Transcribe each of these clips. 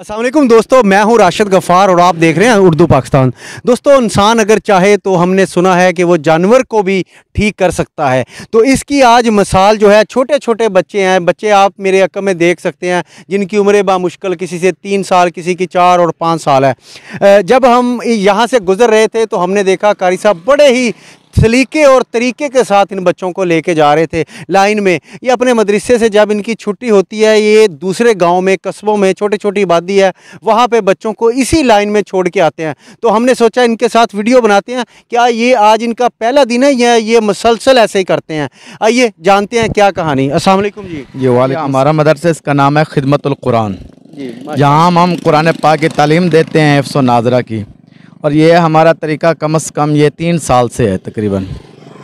असलम दोस्तों मैं हूं राशिद गफ़ार और आप देख रहे हैं उर्दू पाकिस्तान दोस्तों इंसान अगर चाहे तो हमने सुना है कि वो जानवर को भी ठीक कर सकता है तो इसकी आज मिसाल जो है छोटे छोटे बच्चे हैं बच्चे आप मेरे अक्म में देख सकते हैं जिनकी उम्र बामुश्किल किसी से तीन साल किसी की चार और पाँच साल है जब हम यहाँ से गुज़र रहे थे तो हमने देखा कारी साहब बड़े ही सलीके और तरीके के साथ इन बच्चों को लेके जा रहे थे लाइन में ये अपने मदरसे से जब इनकी छुट्टी होती है ये दूसरे गाँव में कस्बों में छोटी छोटी आबादी है वहाँ पर बच्चों को इसी लाइन में छोड़ के आते हैं तो हमने सोचा इनके साथ वीडियो बनाते हैं क्या ये आज इनका पहला दिन है या ये मसलसल ऐसे ही करते हैं आइए जानते हैं क्या कहानी असल जी ये वाले हमारा मदरसा इसका नाम है खिदमतुल्कुरान जहाँ हम कुरान पा की तालीम देते हैं हफ्स नाजरा की और ये हमारा तरीका कम से कम ये तीन साल से है तकरीबन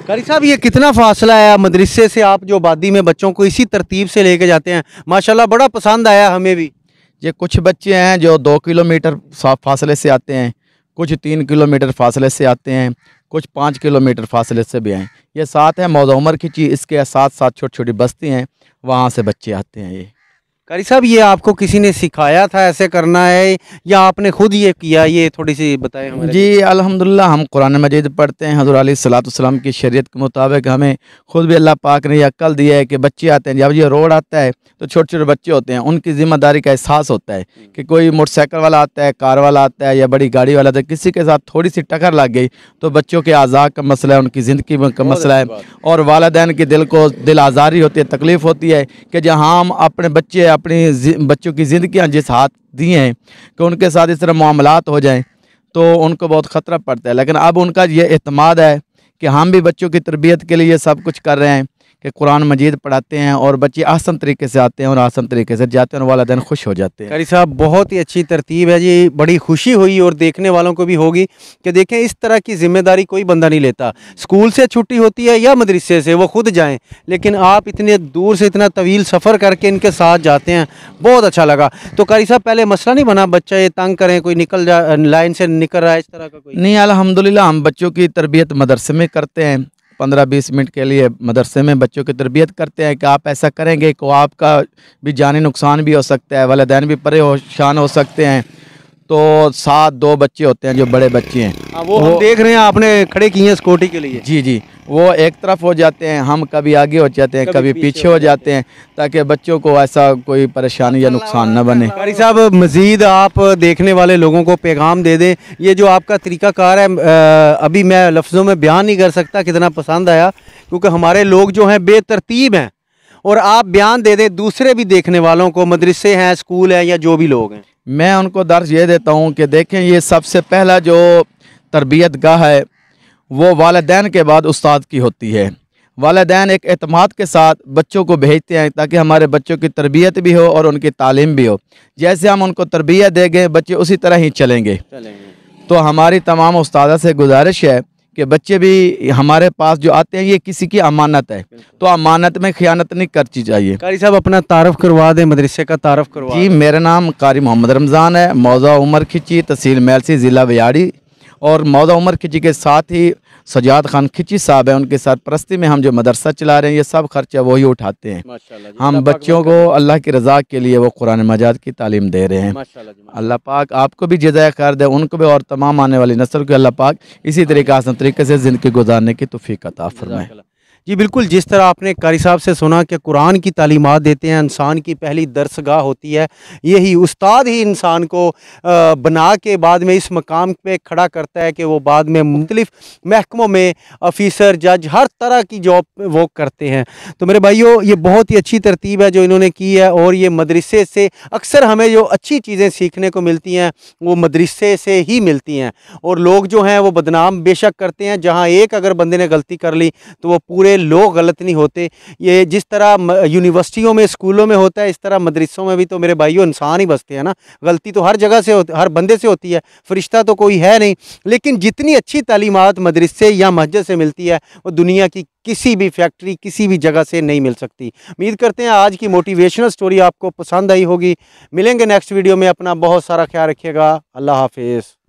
करी साहब ये कितना फासला है मदरसे से आप जो आबादी में बच्चों को इसी तरतीब से लेके जाते हैं माशाल्लाह बड़ा पसंद आया हमें भी ये कुछ बच्चे हैं जो दो किलोमीटर फासले से आते हैं कुछ तीन किलोमीटर फासले से आते हैं कुछ पाँच किलोमीटर फासले से भी हैं ये साथ हैं मौजा उमर की चीज़ इसके साथ साथ छोटी छोटी बस्ती हैं वहाँ से बच्चे आते हैं ये करी साहब ये आपको किसी ने सिखाया था ऐसे करना है या आपने खुद ये किया ये थोड़ी सी बताएं हमें जी अल्हम्दुलिल्लाह हम कुरान मजीद पढ़ते हैं हजूर सलाम की शरीयत के मुताबिक हमें खुद भी अल्लाह पाक ने यह अक्ल दिया है कि बच्चे आते हैं जब ये रोड आता है तो छोटे छोटे बच्चे होते हैं उनकी ज़िम्मेदारी का एहसास होता है कि हम्म। कोई मोटरसाइकिल वाला आता है कार वाला आता है या बड़ी गाड़ी वाला आता है किसी के साथ थोड़ी सी टकर लग गई तो बच्चों के आज़ाद का मसला है उनकी ज़िंदगी का मसला है और वालदेन के दिल को दिल आज़ारी होती है तकलीफ़ होती है कि जहाँ हम अपने बच्चे अपने बच्चों की ज़िंदगी जिस हाथ दी हैं कि उनके साथ इस तरह मामला हो जाएँ तो उनको बहुत ख़तरा पड़ता है लेकिन अब उनका ये अतमाद है कि हम भी बच्चों की तरबियत के लिए सब कुछ कर रहे हैं कि कुरान मजीद पढ़ाते हैं और बच्चे आसन तरीके से आते हैं और आसन तरीके से जाते हैं और वाला दिन खुश हो जाते हैं करी साहब बहुत ही अच्छी तरतीब है जी बड़ी खुशी हुई और देखने वालों को भी होगी कि देखें इस तरह की जिम्मेदारी कोई बंदा नहीं लेता स्कूल से छुट्टी होती है या मदरसे से वो खुद जाएँ लेकिन आप इतने दूर से इतना तवील सफ़र करके इनके साथ जाते हैं बहुत अच्छा लगा तो करी साहब पहले मसला नहीं बना बच्चा ये तंग करें कोई निकल जा लाइन से निकल रहा है इस तरह का कोई नहीं अलहमदिल्ला हम बच्चों की तरबियत मदरसे में करते हैं पंद्रह बीस मिनट के लिए मदरसे में बच्चों की तरबियत करते हैं कि आप ऐसा करेंगे को आपका भी जानी नुकसान भी हो सकता है वालदेन भी परे शान हो सकते हैं तो सात दो बच्चे होते हैं जो बड़े बच्चे हैं आ, हाँ, वो, वो हम देख रहे हैं आपने खड़े किए हैं स्कूटी के लिए जी जी वो एक तरफ हो जाते हैं हम कभी आगे हो जाते हैं कभी, कभी पीछे, पीछे हो जाते हैं ताकि बच्चों को ऐसा कोई परेशानी या नुकसान न बने कारी साहब मज़ीद आप देखने वाले लोगों को पैगाम दे दें ये जो आपका तरीक़ाकार है अभी मैं लफ्ज़ों में बयान नहीं कर सकता कितना पसंद आया क्योंकि हमारे लोग जो हैं बेतरतीब हैं और आप बयान दे दें दूसरे भी देखने वालों को मदरसे हैं स्कूल हैं या जो भी लोग हैं मैं उनको दर्ज ये देता हूँ कि देखें ये सबसे पहला जो तरबियत गाह है वो वालदेन के बाद उस्ताद की होती है वालदेन एक अतमाद के साथ बच्चों को भेजते हैं ताकि हमारे बच्चों की तरबियत भी हो और उनकी तालीम भी हो जैसे हम उनको तरबियत देंगे बच्चे उसी तरह ही चलेंगे, चलेंगे। तो हमारी तमाम उस्तादा से गुजारिश है कि बच्चे भी हमारे पास जो आते हैं ये किसी की अमानत है तो अमानत में खयानत नहीं करती चाहिए कारी साहब अपना तारफ़ करवा दें मदरसे का तारफ़ करवा जी मेरा नाम कारी मोहम्मद रमज़ान है मौजा उमर खिची तहसील मैलसी ज़िला बयाड़ी और मौदा उमर खिची के साथ ही सजाद खान खिची साहब हैं उनके साथ परस्ती में हम जो मदरसा चला रहे हैं ये सब खर्चा वही उठाते हैं हम बच्चों को अल्लाह की रजा के लिए वो कुरान मजाद की तालीम दे रहे हैं अल्लाह पाक आपको भी जजाय कर दे उनको भी और तमाम आने वाली नस्ल को अल्लाह पाक इसी तरीके आसन तरीके से ज़िंदगी गुजारने की तोफ़ी ताफ़र में जी बिल्कुल जिस तरह आपने कारी साहब से सुना कि कुरान की तालीमत देते हैं इंसान की पहली दरसगाह होती है यही उस्ताद ही इंसान को बना के बाद में इस मकाम पे खड़ा करता है कि वो बाद में मुख्तलिफ महकमों में ऑफिसर जज हर तरह की जॉब वो करते हैं तो मेरे भाइयों ये बहुत ही अच्छी तरतीब है जो इन्होंने की है और ये मदरसे से अक्सर हमें जो अच्छी चीज़ें सीखने को मिलती हैं वो मदरसे से ही मिलती हैं और लोग जो हैं वो बदनाम बेशक करते हैं जहाँ एक अगर बंदे ने गलती कर ली तो वो पूरे लोग गलत नहीं होते ये जिस तरह यूनिवर्सिटियों में स्कूलों में होता है इस तरह मदरसों में भी तो मेरे भाइयों इंसान ही बसते हैं ना गलती तो हर जगह से होती हर बंदे से होती है फरिश्ता तो कोई है नहीं लेकिन जितनी अच्छी तालीमत मदरसे या मस्जिद से मिलती है वो दुनिया की किसी भी फैक्ट्री किसी भी जगह से नहीं मिल सकती उम्मीद करते हैं आज की मोटिवेशनल स्टोरी आपको पसंद आई होगी मिलेंगे नेक्स्ट वीडियो में अपना बहुत सारा ख्याल रखिएगा अल्लाह हाफिज़